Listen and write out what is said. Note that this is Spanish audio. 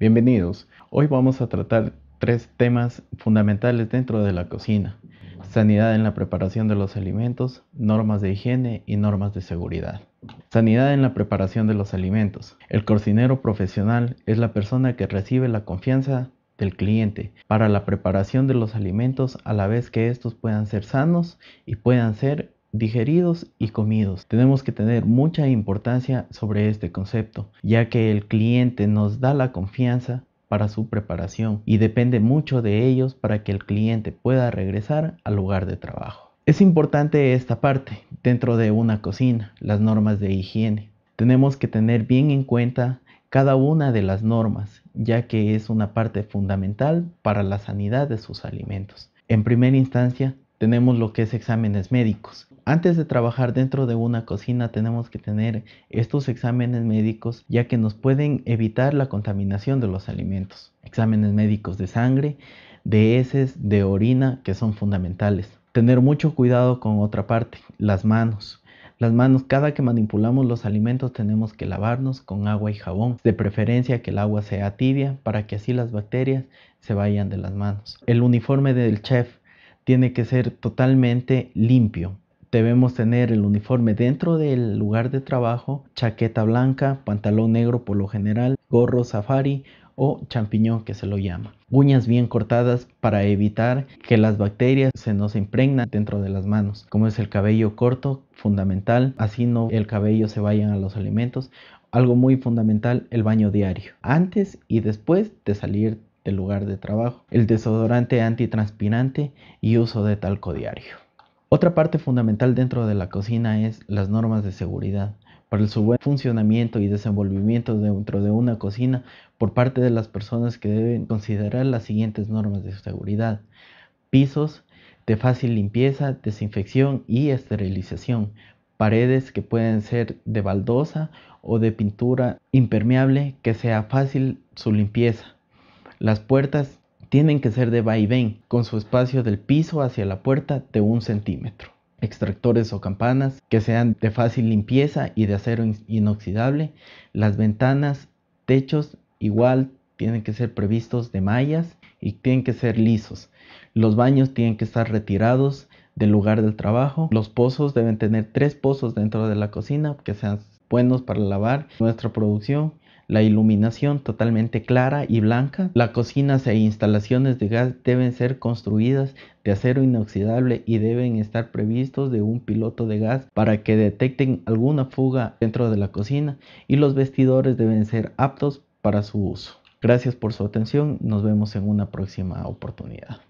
Bienvenidos. Hoy vamos a tratar tres temas fundamentales dentro de la cocina. Sanidad en la preparación de los alimentos, normas de higiene y normas de seguridad. Sanidad en la preparación de los alimentos. El cocinero profesional es la persona que recibe la confianza del cliente para la preparación de los alimentos a la vez que estos puedan ser sanos y puedan ser digeridos y comidos. Tenemos que tener mucha importancia sobre este concepto, ya que el cliente nos da la confianza para su preparación y depende mucho de ellos para que el cliente pueda regresar al lugar de trabajo. Es importante esta parte dentro de una cocina, las normas de higiene. Tenemos que tener bien en cuenta cada una de las normas, ya que es una parte fundamental para la sanidad de sus alimentos. En primera instancia, tenemos lo que es exámenes médicos. Antes de trabajar dentro de una cocina tenemos que tener estos exámenes médicos ya que nos pueden evitar la contaminación de los alimentos. Exámenes médicos de sangre, de heces, de orina que son fundamentales. Tener mucho cuidado con otra parte, las manos. Las manos, cada que manipulamos los alimentos tenemos que lavarnos con agua y jabón, de preferencia que el agua sea tibia para que así las bacterias se vayan de las manos. El uniforme del chef, tiene que ser totalmente limpio. Debemos tener el uniforme dentro del lugar de trabajo, chaqueta blanca, pantalón negro por lo general, gorro safari o champiñón que se lo llama. Uñas bien cortadas para evitar que las bacterias se nos impregnan dentro de las manos. Como es el cabello corto, fundamental, así no el cabello se vayan a los alimentos. Algo muy fundamental, el baño diario, antes y después de salir del lugar de trabajo, el desodorante antitranspirante y uso de talco diario. Otra parte fundamental dentro de la cocina es las normas de seguridad. Para su buen funcionamiento y desenvolvimiento dentro de una cocina por parte de las personas que deben considerar las siguientes normas de seguridad. Pisos de fácil limpieza, desinfección y esterilización. Paredes que pueden ser de baldosa o de pintura impermeable que sea fácil su limpieza las puertas tienen que ser de vaivén, con su espacio del piso hacia la puerta de un centímetro. Extractores o campanas que sean de fácil limpieza y de acero inoxidable. Las ventanas, techos, igual tienen que ser previstos de mallas y tienen que ser lisos. Los baños tienen que estar retirados del lugar del trabajo. Los pozos deben tener tres pozos dentro de la cocina que sean buenos para lavar. Nuestra producción la iluminación totalmente clara y blanca. Las cocinas e instalaciones de gas deben ser construidas de acero inoxidable y deben estar previstos de un piloto de gas para que detecten alguna fuga dentro de la cocina y los vestidores deben ser aptos para su uso. Gracias por su atención, nos vemos en una próxima oportunidad.